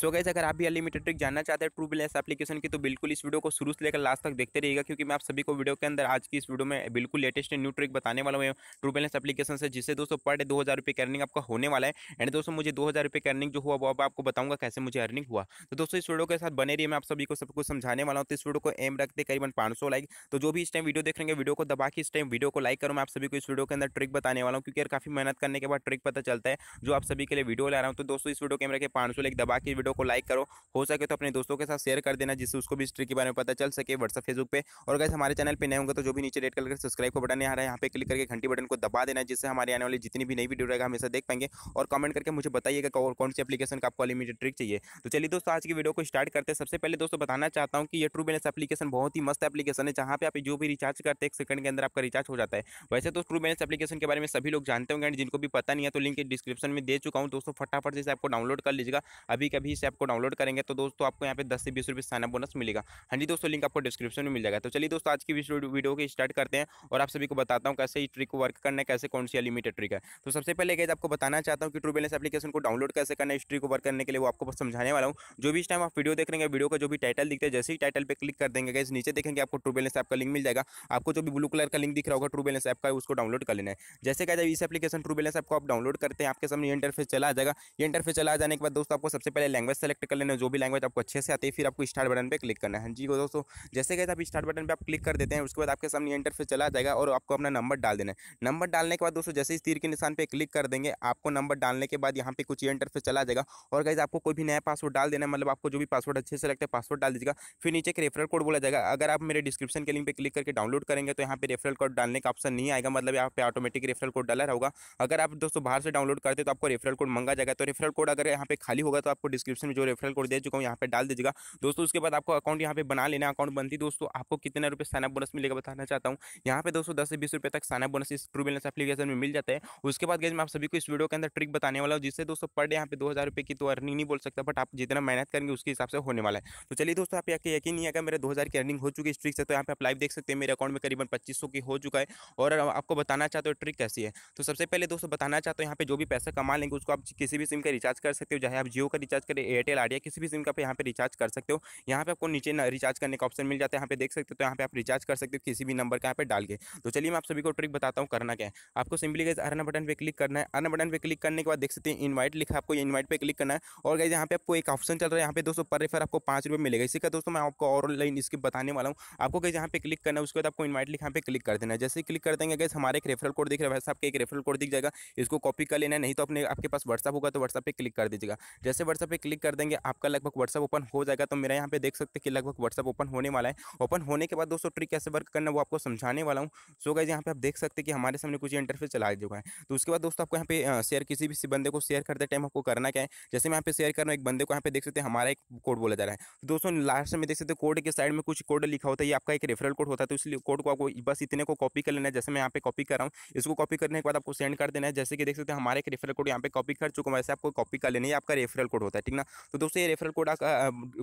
सो gas अगर आप भी अनलिमिटेड ट्रिक जानना चाहते हैं ट्रू बिलेंस एप्लीकेशन की तो बिल्कुल इस वीडियो को शुरू से लेकर लास्ट तक देखते रहिएगा क्योंकि मैं आप सभी को वीडियो के अंदर आज की इस वीडियो में बिल्कुल लेटेस्ट न्यू ट्रिक बताने वाला हूँ ट्रू बिलेंस एप्लीकेशन से जिससे दोस्तों पर डे दो हज़ार रुपये अर्निंग आपका होने वाला है एंड दोस्तों मुझे दो हज़ार रुपये अर्निंग जो हुआ वो अब आपको बताऊंगा कैसे मुझे अर्निंग हुआ तो दोस्तों इस वीडियो के साथ बने रही मैं आप सभी को सब कुछ समझाने वाला हूँ तो इस वीडियो को एम रखते करीबन पाँच लाइक तो जो भी इस टाइम वीडियो देख रहे वीडियो को दबा के इस टाइम वीडियो को लाइक करो मैं आप सभी को इस वीडियो के अंदर ट्रिक बताने वाला हूँ क्योंकि यार काफ़ी मेहनत करने के बाद ट्रिक पता चलता है जो आप सभी के लिए वीडियो ला रहा हूँ तो दोस्तों इस वीडियो कैमरा के पाँच लाइक दबा के वीडियो वीडियो को लाइक करो हो सके तो अपने दोस्तों के साथ शेयर कर देना जिससे उसको भी इस ट्रिक के बारे में पता चल सके व्हाट्सअप फेसबुक पे और गैस हमारे चैनल पर नए होंगे तो जो भी नीचे रेड कलर का सब्सक्राइब का बटन आ रहा है यहाँ पे क्लिक करके घंटी बटन को दबा देना जिससे हमारे आने वाली जितनी भी नई वीडियो रहेगा हमेशा देख पाएंगे और कमेंट करके मुझे बताइएगा कौन सी अपलीकेशन का आपको अलिमिटेड ट्रिक चाहिए तो चलिए दोस्तों आज की वीडियो को स्टार्ट करते हैं सबसे पहले दोस्तों बताना चाहता हूँ कि ये ट्रू बैलेंस अपलीकेशन बहुत ही मस्त एप्लीकेशन है जहाँ पे आप जो भी रिचार्ज करते हैं एक सेकंड के अंदर आपका रिचार्ज हो जाता है वैसे तो ट्रू बैलेंस एप्लीकेशन के बारे में सभी लोग जानते होंगे जिनको भी पता नहीं है तो लिंक डिस्क्रिप्शन में दे चुका हूँ दोस्तों फटाफट जैसे आपको डाउनलोड कर लीजिएगा अभी कभी इस ऐप को डाउनलोड करेंगे तो दोस्तों आपको यहाँ पे दस से बीस रुपये साइनअप बोनस मिलेगा हाँ जी दोस्तों लिंक आपको डिस्क्रिप्शन में मिल जाएगा तो चलिए दोस्तों आज की वीडियो को स्टार्ट करते हैं और आप सभी को बताता हूँ कैसे इस ट्रिक वर्क करना है कैसे कौन सी लिमिटेड ट्रिक है तो सबसे पहले गए आपको बताना चाहता हूँ कि ट्रू बैलेंस एप्लीकेशन को डाउनलोड कैसे करना है ट्रिक को वर्क करने के लिए वो आपको समझाने वाला हूँ जो भी इस टाइम आप वीडियो देख रहे हैं वीडियो का जो भी टाइटल दिखता है जैसे ही टाइटल पर क्लिक कर देंगे गए नीचे देखेंगे आपको ट्रू बैलेंस ऐप का लिंक मिल जाएगा आपको जो भी ब्लू कलर का लिंक दिख रहा होगा ट्रू बैलेंस ऐप का उसको डाउनलोड कर लेना है जैसे कहते हैं इस एप्लीकेशन ट्रू बैलेंस ऐप को आप डाउनलोड करते हैं आपके सामने इंटरफेस चला जाएगा इंटरफेस चला जाने के बाद दोस्तों आपको सबसे पहले लैंग्वेज सेलेक्ट कर लेना जो भी लैंग्वेज आपको अच्छे से आती है फिर आपको स्टार्ट बटन पर क्लिक करना है जी दोस्तों जैसे कहते आप स्टार्ट बटन पर आप क्लिक कर देते हैं उसके बाद आपके सामने फिर चला जाएगा और आपको अपना नंबर डाल देना है नंबर डालने के बाद दोस्तों जैसे इस तीर के निशान पर क्लिक कर देंगे आपको नंबर डालने के बाद यहाँ पे कुछ इंटर फिर चला जाएगा और कहते आपको कोई भी नया पासवर्ड डाल देना मतलब आपको जो भी पासवर्ड अच्छे से लगता है पासवर्ड डाल दीजिएगा फिर नीचे एक रेफरल कोड बोला जाएगा अगर आप मेरे डिस्क्रिप्शन के लिंक पर क्लिक करके डाउनलोड करेंगे तो यहाँ पर रेफरल कोड डालने का ऑप्शन नहीं आएगा मतलब यहाँ पे ऑटोमेटिक रेफरल कोड डाला होगा अगर आप दोस्तों बाहर से डाउनलोड करते तो आपको रेफरल कोड मंगा जाएगा तो रेफरल कोड अगर यहाँ पे खाली होगा तो आपको डिस्क्रिप डिस्क्रिप्शन में जो रेफरल कोड दे चुका हूँ यहाँ पर डाल दीजिएगा दोस्तों उसके बाद आपको अकाउंट यहाँ पे बना लेना अकाउंट बनती दोस्तों आपको कितने रुपये साइनअप बोनस मिलेगा बताना चाहता हूँ यहाँ पे दोस्तों दस से बीस रुपये तक साइनअप बोनस इस ट्रू बैलेंस एप्लीकेशन में मिल जाता है उसके बाद गैस मैं आप सभी को इस वीडियो के अंदर ट्रिक बताने वाला हूँ जिससे दोस्तों पर डे यहाँ पे दो हज़ार रुपये की तो अर्निंग नहीं बोल सकता बट आप जितना मेहनत करेंगे उसके हिसाब से होने वाला है तो चलिए दोस्तों आप यकीन नहीं आएगा मेरे दो हज़ार की अर्निंग हो चुकी इस ट्रिक से तो यहाँ पे आप लाइव देख सकते हैं मेरे अकाउंट में करीबन पच्चीस की हो चुका है और आपको बताना चाहते हो ट्रिक कैसी है तो सबसे पहले दोस्तों बताना चाहते हो यहाँ पे जो भी पैसा कमा लेंगे उसको आप किसी भी सिम का रिचार्ज कर सकते हो चाहे आप जियो का रिचार्ज कर एयरटेल आइडिया किसी भी सिम का आप यहाँ पे रिचार्ज कर सकते हो यहाँ पे आपको नीचे रिचार्ज करने का ऑप्शन मिल जाता है यहाँ पे देख सकते हो तो यहाँ पे आप रिचार्ज कर सकते हो किसी भी नंबर का यहाँ पे डाल के तो चलिए मैं आप सभी को ट्रिक बताता हूँ करना क्या है आपको सिंपली गैस अर्न बटन पर क्लिक करना है अर्न बटन पर क्लिक करने के बाद देख सकते हैं इन्वाइट लिखा आपको इन्वाइट पर क्लिक करना है और गैस यहाँ पे आपको एक ऑप्शन चल रहा है यहाँ पे दोस्तों पर रेफर आपको पाँच रुपये मिलेगा इसी का दोस्तों मैं आपको ऑनलाइन इसके बताने वाला हूँ आपको गैस यहाँ पे क्लिक करना है उसके बाद आपको इन्वाइट लिखा पे क्लिक कर देना है जैसे क्लिक कर देंगे गैस हमारे एक रेफरल कोड दिख रहा है वैसे आपके एक रेफरल कोड दिख जाएगा इसको कॉपी कर लेना है नहीं तो अपने आपके पास व्हाट्सअप होगा तो व्हाट्सअप पर क्लिक कर दीजिएगा जैसे व्हाट्सअप पर क्लिक कर देंगे आपका लगभग व्हाट्सअप ओपन हो जाएगा तो मेरा यहाँ पे देख सकते हैं कि लगभग व्हाट्सअप ओपन होने वाला है ओपन होने के बाद दोस्तों ट्रिक कैसे वर्क करना वो आपको समझाने वाला हूँ सो गाइज यहाँ पे आप देख सकते हैं कि हमारे सामने कुछ इंटरफेस चला चुका है तो उसके बाद दोस्तों आपको यहाँ पे शेयर किसी भी बंदे को शेयर करते टाइम आपको करना क्या है जैसे मैं यहाँ पे शेयर कर रहा हूँ एक बंदे को यहाँ पे देख सकते हैं हमारा एक कोड बोला जा रहा है तो दोस्तों लास्ट में देख सकते कोड के साइड में कुछ कोड लिखा होता है ये आपका एक रेफरल कोड होता है तो इसलिए कोड को आपको बस इतने को कॉपी कर लेना है जैसे मैं यहाँ पे कॉपी कर रहा हूँ इसको कॉपी करने के बाद आपको सेंड कर देना है जैसे कि देख सकते हैं हमारे एक रेफरल कोड यहाँ पे कॉपी कर चुका हूँ वैसे आपको कॉपी कर लेना है आपका रेफरल कोड होता है ठीक रखना तो दोस्तों ये रेफरल कोड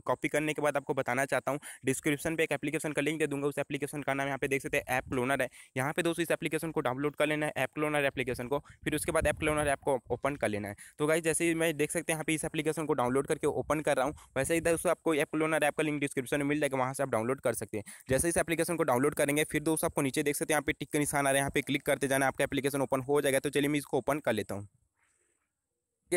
कॉपी करने के बाद आपको बताना चाहता हूँ डिस्क्रिप्शन पे एक एप्लीकेशन का लिंक दे दूंगा उस एप्लीकेशन का नाम यहाँ पे देख सकते हैं ऐप क्लोनर है यहाँ पे दोस्तों इस एप्लीकेशन को डाउनलोड कर लेना है ऐप क्लोनर एप्लीकेशन को फिर उसके बाद ऐप क्लोनर ऐप को ओपन कर लेना है तो गाइज जैसे ही मैं देख सकते हैं यहाँ पे इस एप्लीकेशन को डाउनलोड करके ओपन कर रहा हूँ वैसे ही दोस्तों आपको ऐप क्लोनर ऐप का लिंक डिस्क्रिप्शन में मिल जाएगा वहाँ से आप डाउनलोड कर सकते हैं जैसे इस एप्लीकेशन को डाउनलोड करेंगे फिर दोस्तों आपको नीचे देख सकते हैं यहाँ पे टिक का निशान आ रहा है यहाँ पे क्लिक करते जाना आपका एप्लीकेशन ओपन हो जाएगा तो चलिए मैं इसको ओपन कर लेता हूँ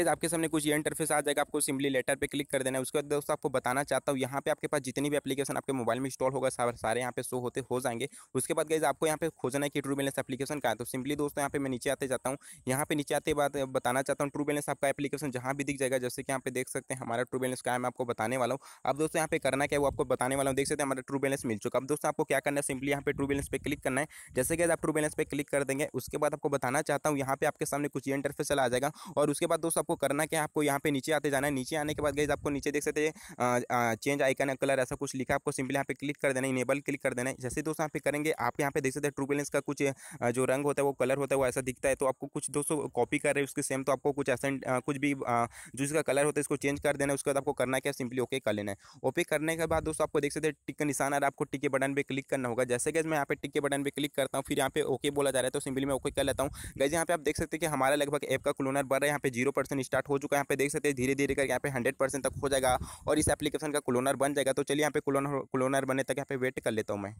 आपके सामने कुछ ये इंटरफेस आ जाएगा आपको सिंपली लेटर पे क्लिक कर देना है उसके बाद दोस्तों आपको बताना चाहता हूँ यहाँ पे आपके पास जितनी भी एप्लीकेशन आपके मोबाइल में इंस्टॉल होगा सारे यहाँ पे शो होते हो जाएंगे उसके बाद गैस आपको यहाँ पे खोजना है कि ट्रू बैलेंस एप्लीकेशन का है तो सिंपली दोस्तों यहाँ पे मैं नीचे आते जाता हूँ यहाँ पे नीचे आते बाद बताना चाहता हूँ ट्रू बैलेंस आपका एप्लीकेशन जहाँ भी दिख जाएगा जैसे कि यहाँ पे देख सकते हैं हमारा ट्रू बैलेंस का है मैं आपको बताने वाला हूँ अब दोस्तों यहाँ पे करना क्या है वो आपको बताने वाला हूँ देख सकते हैं हमारा ट्रू बैलेंस मिल चुका अब दोस्तों आपको क्या करना है सिंपली यहाँ पे ट्रू बैलेंस पे क्लिक करना है जैसे कि आप ट्रू बैलेंस पे क्लिक कर देंगे उसके बाद आपको बताना चाहता हूँ यहाँ पे आपके सामने कुछ इंटरफेस चला आ जाएगा और उसके बाद दोस्तों दोस्तों आपको करना क्या है आपको यहाँ पे नीचे आते जाना है नीचे आने के बाद गई आपको नीचे देख सकते हैं चेंज आइकन कलर ऐसा कुछ लिखा आपको सिंपली यहाँ पे क्लिक कर देना इनेबल क्लिक कर देना है जैसे दोस्तों यहाँ पे करेंगे आप यहाँ पे देख सकते हैं ट्रू बैलेंस का कुछ जो रंग होता है वो कलर होता है वो ऐसा दिखता है तो आपको कुछ दोस्तों कॉपी कर रहे हैं उसके सेम तो आपको कुछ ऐसा कुछ भी जो इसका कलर होता है इसको चेंज कर देना है उसके बाद आपको करना क्या सिंपली ओके कर लेना है ओपे करने के बाद दोस्तों आपको देख सकते हैं टिक निशान आ रहा आपको टिके बटन पर क्लिक करना होगा जैसे कि मैं यहाँ पे टिके बटन पर क्लिक करता हूँ फिर यहाँ पे ओके बोला जा रहा है तो सिंपली मैं ओके कर लेता हूँ गैस यहाँ पे आप देख सकते हैं कि हमारा लगभग ऐप का क्लोनर बढ़ रहा है यहाँ पे जीरो परसेंट स्टार्ट हो चुका है यहाँ पे देख सकते हैं धीरे धीरे करके यहाँ पे हंड्रेड परसेंट तक हो जाएगा और इस एप्लीकेशन का क्लोनर बन जाएगा तो चलिए यहाँ पे क्लोनर क्लोनर बने तक यहाँ पे वेट कर लेता हूँ मैं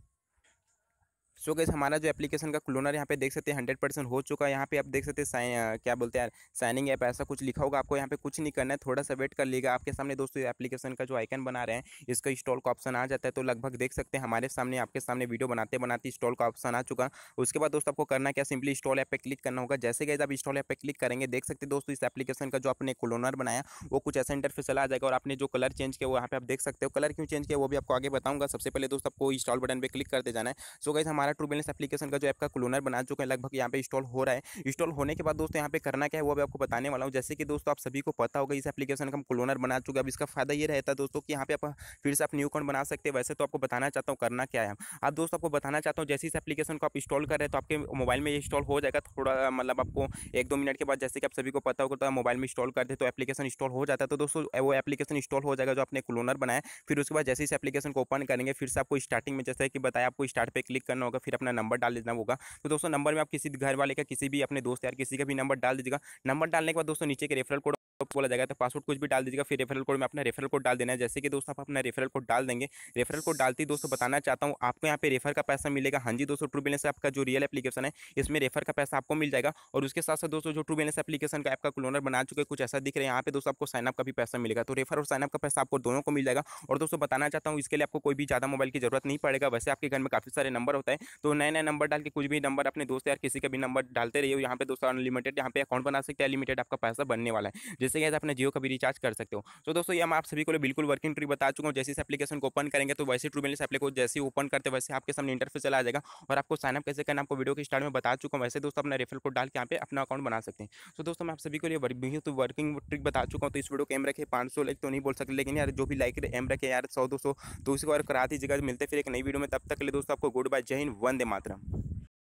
सो गैस हमारा जो एप्लीकेशन का क्लोनर यहाँ पे देख सकते हैं हंड्रेड परसेंट हो चुका है यहाँ पे आप देख सकते हैं क्या बोलते हैं साइनिंग ऐप ऐसा कुछ लिखा होगा आपको यहाँ पे कुछ नहीं करना है थोड़ा सा वेट कर लीजिएगा आपके सामने दोस्तों एप्लीकेशन का जो आइकन बना रहे हैं इसका इंस्टॉल का ऑप्शन आ जाता है तो लगभग देख सकते हैं हमारे सामने आपके सामने वीडियो बनाते बनाते इंस्टॉल का ऑप्शन आ चुका उसके बाद दोस्तों आपको करना क्या सिंपली इंस्टॉल ऐप पर क्लिक करना होगा जैसे गैस आप इंस्टॉल ऐप पर क्लिक करेंगे देख सकते हैं दोस्तों इस एप्लीकेशन का जो आपने क्लोनर बनाया वो कुछ ऐसा इंटरफेस चला जाएगा और आपने जो कलर चेंज किया वो यहाँ पे आप देख सकते हो कलर क्यों चेंज किया वो भी आपको आगे बताऊंगा सबसे पहले दोस्तों आपको इंस्टॉल बटन पर क्लिक करते जाना है सो गैस हमारा बैलेंस एप्लीकेशन का जो ऐप का क्लोनर बना चुके हैं लगभग यहाँ पे इंस्टॉल हो रहा है इंस्टॉल होने के बाद दोस्तों यहाँ पे करना क्या है वो भी आपको बताने वाला हूँ जैसे कि दोस्तों आप सभी को पता होगा इस एप्लीकेशन का हम क्लोनर बना चुके हैं अब इसका फायदा ये रहता है दोस्तों कि यहाँ पे आप फिर से आप न्यू अकाउंट बना सकते हैं वैसे तो आपको बताना चाहता हूँ करना क्या है अब दोस्तों आपको बताना चाहता हूँ जैसे इस एप्लीकेशन को आप इंस्टॉल कर रहे हैं तो आपके मोबाइल में इंस्टॉल हो जाएगा थोड़ा मतलब आपको एक दो मिनट के बाद जैसे कि आप सभी को पता होगा तो मोबाइल में इंस्टॉल करते तो एप्लीकेशन इंस्टॉल हो जाता है तो दोस्तों वो एप्लीकेशन इंस्टॉल हो जाएगा जो आपने क्लोनर बनाया फिर उसके बाद जैसे इस एप्लीकेशन को ओपन करेंगे फिर से आपको स्टार्टिंग में जैसे कि बताया आपको स्टार्ट पर क्लिक करना होगा होगा मतलब फिर अपना नंबर डाल देना होगा तो दोस्तों नंबर में आप किसी घर वाले का किसी भी अपने दोस्त यार किसी का भी नंबर डाल दीजिएगा नंबर डालने के बाद दोस्तों नीचे के रेफरल कोड बोला जाएगा तो पासवर्ड कुछ भी डाल दीजिएगा फिर रेफरल कोड में अपना रेफरल कोड डाल देना है जैसे कि दोस्तों आप अपना रेफरल कोड डाल देंगे रेफरल कोड डालती दोस्तों बताना चाहता हूँ आपको यहाँ पे रेफर का पैसा मिलेगा हाँ जी दोस्तों ट्रू बैलेंस आपका जो रियल एप्लीकेशन है इसमें रेफर का पैसा आपको मिल जाएगा और उसके साथ साथ दोस्तों जो ट्रू बैलेंस एप्लीकेशन का आपका क्लोनर बना चुके कुछ ऐसा दिख रहा है यहाँ पे दोस्तों आपको साइनअप का भी पैसा मिलेगा तो रेफर और साइनअप का पैसा आपको दोनों को मिल जाएगा और दोस्तों बताना चाहता हूँ इसके लिए आपको कोई भी ज़्यादा मोबाइल की जरूरत नहीं पड़ेगा वैसे आपके घर में काफ़ी सारे नंबर होता है तो नए नए नंबर डाल के कुछ भी नंबर अपने दोस्त यार किसी का भी नंबर डालते रहिए यहाँ पे दोस्तों अनलिमिटेड यहाँ पे अकाउंट बना सकते हैं लिमिटेड आपका पैसा बनने वाला है जिससे कि अपने जियो का भी रिचार्ज कर सकते हो तो दोस्तों ये मैं आप सभी को बिल्कुल वर्किंग ट्री बता चुका हूँ जैसे इस एप्लीकेशन को ओपन करेंगे तो वैसे ट्रू बैलेंस एप्लीकेशन को जैसे ओपन करते वैसे आपके सामने इंटरफेस चला जाएगा और आपको साइनअप कैसे करना आपको वीडियो के स्टार्ट में बता चुका हूँ वैसे दोस्तों अपना रेफर कोड डाल के यहाँ पे अपना अकाउंट बना सकते हैं तो दोस्तों मैं आप सभी को लिए तो वर्किंग ट्रिक बता चुका हूँ तो इस वीडियो को एम रखे पाँच सौ लाइक तो नहीं बोल सकते लेकिन यार जो भी लाइक एम रखे यार सौ दो सौ तो उसको और करा दीजिएगा मिलते फिर एक नई वीडियो में तब तक के लिए दोस्तों आपको गुड बाय जय हिंद वंदे मातरम